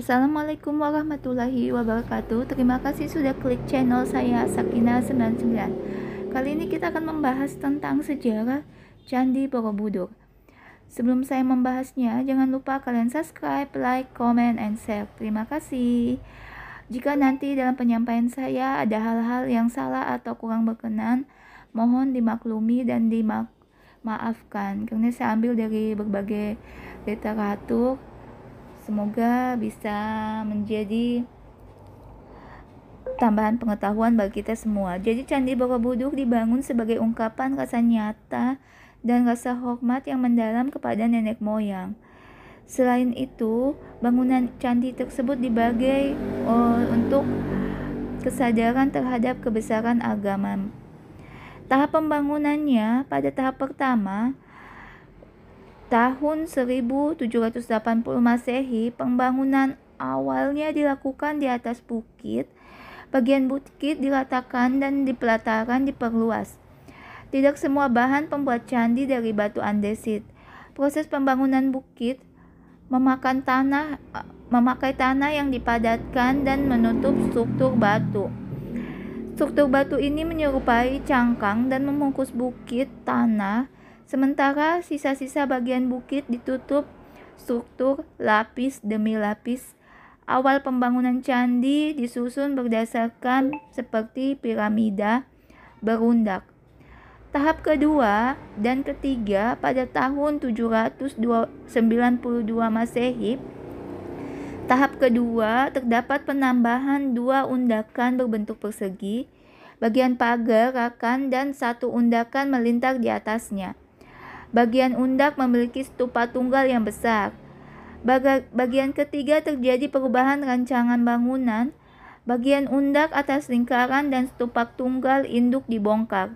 Assalamualaikum warahmatullahi wabarakatuh. Terima kasih sudah klik channel saya Sakina 99. Kali ini kita akan membahas tentang sejarah Candi Borobudur. Sebelum saya membahasnya, jangan lupa kalian subscribe, like, comment, and share. Terima kasih. Jika nanti dalam penyampaian saya ada hal-hal yang salah atau kurang berkenan, mohon dimaklumi dan dimaafkan karena saya ambil dari berbagai literatur semoga bisa menjadi tambahan pengetahuan bagi kita semua. Jadi candi Borobudur Buduk dibangun sebagai ungkapan rasa nyata dan rasa hormat yang mendalam kepada nenek moyang. Selain itu, bangunan candi tersebut dibagi oh, eh, untuk kesadaran terhadap kebesaran agama. Tahap pembangunannya pada tahap pertama, Tahun 1780 Masehi, pembangunan awalnya dilakukan di atas bukit. Bagian bukit dilatakan dan dipelataran diperluas. Tidak semua bahan pembuat candi dari batu andesit. Proses pembangunan bukit memakan tanah memakai tanah yang dipadatkan dan menutup struktur batu. Struktur batu ini menyerupai cangkang dan memungkus bukit tanah Sementara sisa-sisa bagian bukit ditutup struktur lapis demi lapis. Awal pembangunan candi disusun berdasarkan seperti piramida berundak. Tahap kedua dan ketiga pada tahun 792 Masehi Tahap kedua terdapat penambahan dua undakan berbentuk persegi, bagian pagar, rakan, dan satu undakan melintar di atasnya. Bagian undak memiliki stupa tunggal yang besar. Baga bagian ketiga terjadi perubahan rancangan bangunan. Bagian undak atas lingkaran dan stupa tunggal induk dibongkar.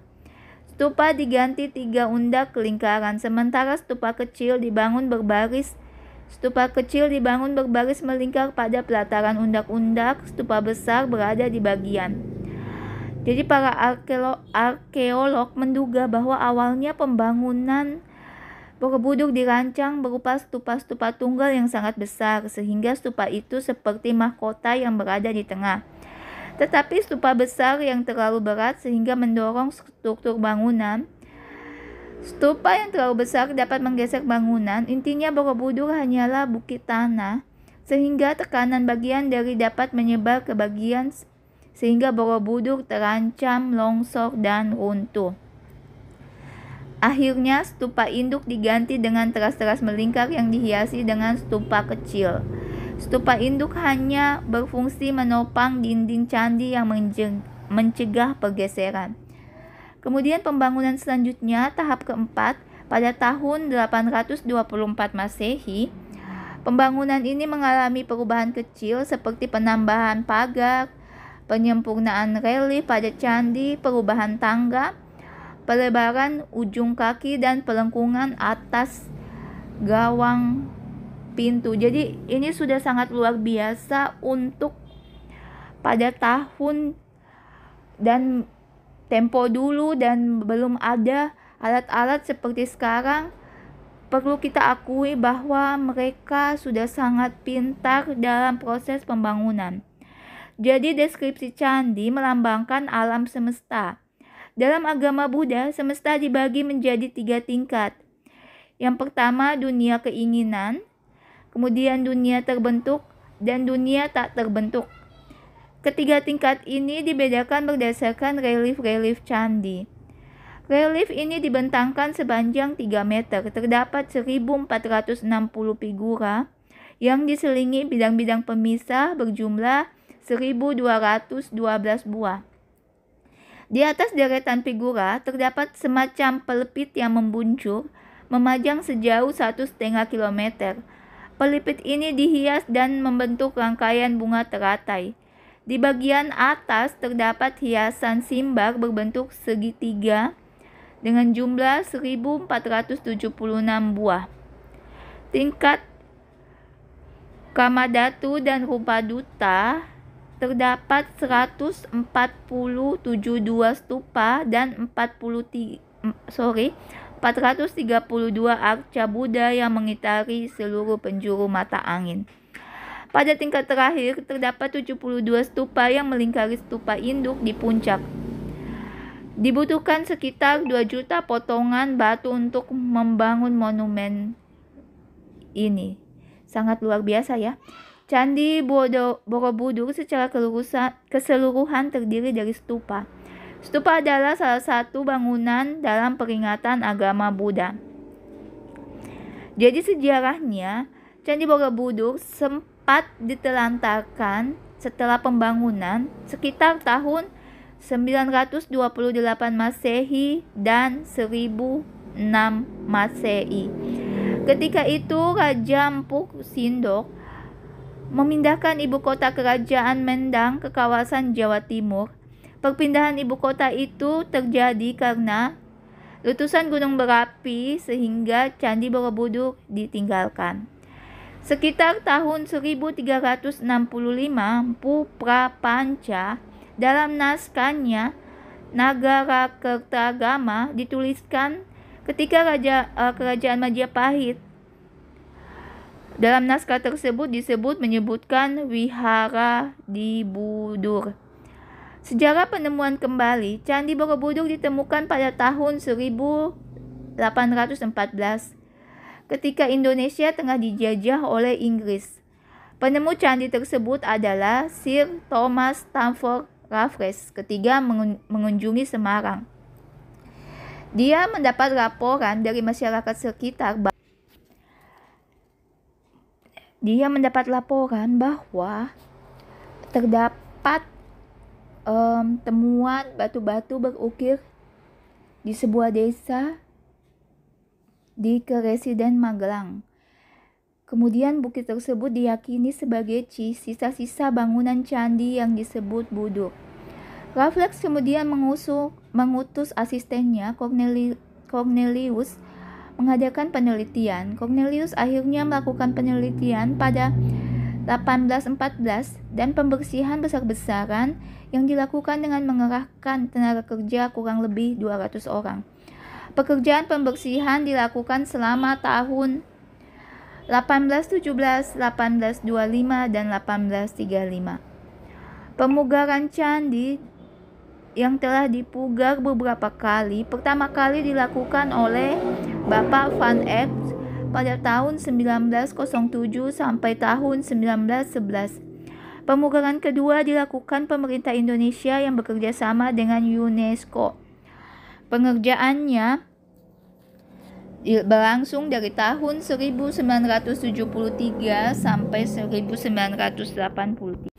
Stupa diganti tiga undak lingkaran, sementara stupa kecil dibangun berbaris Stupa kecil dibangun berbaris melingkar pada pelataran undak-undak, stupa besar berada di bagian. Jadi para arkeolog, menduga bahwa awalnya pembangunan Borobudur dirancang berupa stupa-stupa tunggal yang sangat besar sehingga stupa itu seperti mahkota yang berada di tengah. Tetapi stupa besar yang terlalu berat sehingga mendorong struktur bangunan. Stupa yang terlalu besar dapat menggesek bangunan. Intinya Borobudur hanyalah bukit tanah sehingga tekanan bagian dari dapat menyebar ke bagian sehingga Borobudur terancam longsor dan runtuh. Akhirnya stupa induk diganti dengan teras-teras melingkar yang dihiasi dengan stupa kecil. Stupa induk hanya berfungsi menopang dinding candi yang mencegah pergeseran. Kemudian pembangunan selanjutnya tahap keempat pada tahun 824 Masehi, pembangunan ini mengalami perubahan kecil seperti penambahan pagar, penyempurnaan relief pada candi, perubahan tangga, pelebaran ujung kaki dan pelengkungan atas gawang pintu. Jadi ini sudah sangat luar biasa untuk pada tahun dan tempo dulu dan belum ada alat-alat seperti sekarang perlu kita akui bahwa mereka sudah sangat pintar dalam proses pembangunan. Jadi deskripsi candi melambangkan alam semesta. Dalam agama Buddha, semesta dibagi menjadi tiga tingkat. Yang pertama dunia keinginan, kemudian dunia terbentuk, dan dunia tak terbentuk. Ketiga tingkat ini dibedakan berdasarkan relief-relief candi. Relief ini dibentangkan sepanjang 3 meter. Terdapat 1460 figura yang diselingi bidang-bidang pemisah berjumlah 1212 buah. Di atas deretan figura terdapat semacam pelipit yang membuncur, memajang sejauh satu setengah kilometer. Pelipit ini dihias dan membentuk rangkaian bunga teratai. Di bagian atas terdapat hiasan simbar berbentuk segitiga dengan jumlah 1476 buah. Tingkat Kamadatu dan Rupaduta terdapat 147 stupa dan 43 sorry 432 arca Buddha yang mengitari seluruh penjuru mata angin. Pada tingkat terakhir terdapat 72 stupa yang melingkari stupa induk di puncak. Dibutuhkan sekitar 2 juta potongan batu untuk membangun monumen ini. Sangat luar biasa ya. Candi Borobudur secara keseluruhan terdiri dari stupa. Stupa adalah salah satu bangunan dalam peringatan agama Buddha. Jadi sejarahnya, Candi Borobudur sempat ditelantarkan setelah pembangunan sekitar tahun 928 Masehi dan 1006 Masehi. Ketika itu Raja Empuk Sindok memindahkan ibu kota kerajaan Mendang ke kawasan Jawa Timur. Perpindahan ibu kota itu terjadi karena letusan gunung berapi sehingga Candi Borobudur ditinggalkan. Sekitar tahun 1365, Empu Prapanca dalam naskahnya Nagara Kertagama dituliskan ketika Raja, uh, Kerajaan Majapahit dalam naskah tersebut disebut menyebutkan wihara di Budur. Sejarah penemuan kembali, Candi Borobudur ditemukan pada tahun 1814 ketika Indonesia tengah dijajah oleh Inggris. Penemu candi tersebut adalah Sir Thomas Stamford Raffles ketiga mengunjungi Semarang. Dia mendapat laporan dari masyarakat sekitar dia mendapat laporan bahwa terdapat um, temuan batu-batu berukir di sebuah desa di Keresiden Magelang. Kemudian bukit tersebut diyakini sebagai sisa-sisa bangunan candi yang disebut Buduk. Raffles kemudian mengusuk, mengutus asistennya Cornelius mengadakan penelitian. Cornelius akhirnya melakukan penelitian pada 1814 dan pembersihan besar-besaran yang dilakukan dengan mengerahkan tenaga kerja kurang lebih 200 orang. Pekerjaan pembersihan dilakukan selama tahun 1817, 1825, dan 1835. Pemugaran candi yang telah dipugar beberapa kali pertama kali dilakukan oleh Bapak Van Eck pada tahun 1907 sampai tahun 1911. Pemugaran kedua dilakukan pemerintah Indonesia yang bekerja sama dengan UNESCO. Pengerjaannya berlangsung dari tahun 1973 sampai 1983.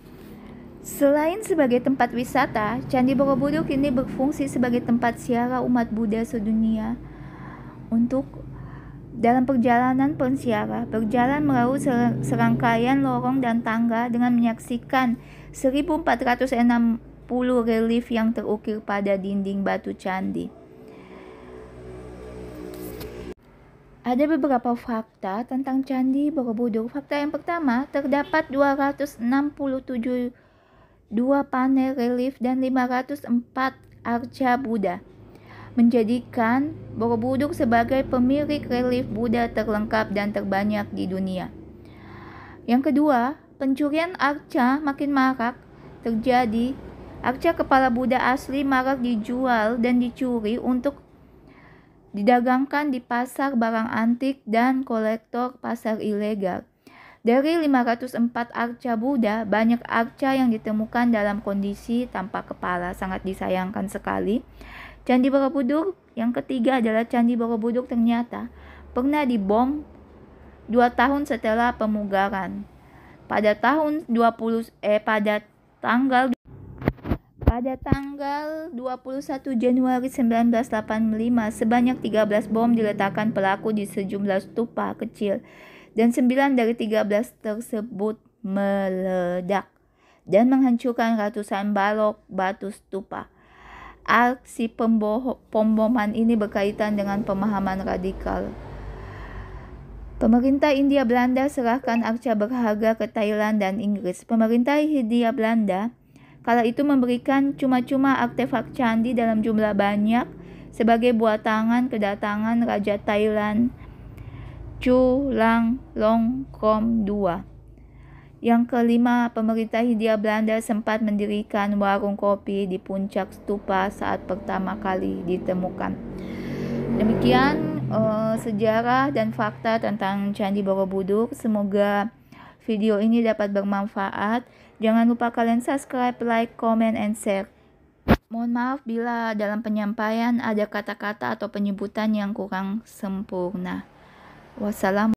Selain sebagai tempat wisata, Candi Borobudur kini berfungsi sebagai tempat siara umat Buddha sedunia. Untuk dalam perjalanan pensiara, berjalan melalui serangkaian lorong dan tangga dengan menyaksikan 1460 relief yang terukir pada dinding batu candi. Ada beberapa fakta tentang Candi Borobudur. Fakta yang pertama, terdapat 267 2 panel relief dan 504 arca Buddha menjadikan Borobudur sebagai pemilik relief Buddha terlengkap dan terbanyak di dunia. Yang kedua, pencurian arca makin marak terjadi. Arca kepala Buddha asli marak dijual dan dicuri untuk didagangkan di pasar barang antik dan kolektor pasar ilegal. Dari 504 arca Buddha, banyak arca yang ditemukan dalam kondisi tanpa kepala, sangat disayangkan sekali. Candi Borobudur yang ketiga adalah Candi Borobudur ternyata pernah dibom dua tahun setelah pemugaran. Pada tahun 20 eh pada tanggal pada tanggal 21 Januari 1985, sebanyak 13 bom diletakkan pelaku di sejumlah stupa kecil dan sembilan dari tiga belas tersebut meledak dan menghancurkan ratusan balok batu stupa. Aksi pemboman ini berkaitan dengan pemahaman radikal. Pemerintah India Belanda serahkan arca berharga ke Thailand dan Inggris. Pemerintah India Belanda kala itu memberikan cuma-cuma artefak candi dalam jumlah banyak sebagai tangan kedatangan Raja Thailand Chulang Kom II. Yang kelima, pemerintah Hindia Belanda sempat mendirikan warung kopi di puncak stupa saat pertama kali ditemukan. Demikian uh, sejarah dan fakta tentang Candi Borobudur. Semoga video ini dapat bermanfaat. Jangan lupa kalian subscribe, like, comment, and share. Mohon maaf bila dalam penyampaian ada kata-kata atau penyebutan yang kurang sempurna. Wassalamualaikum.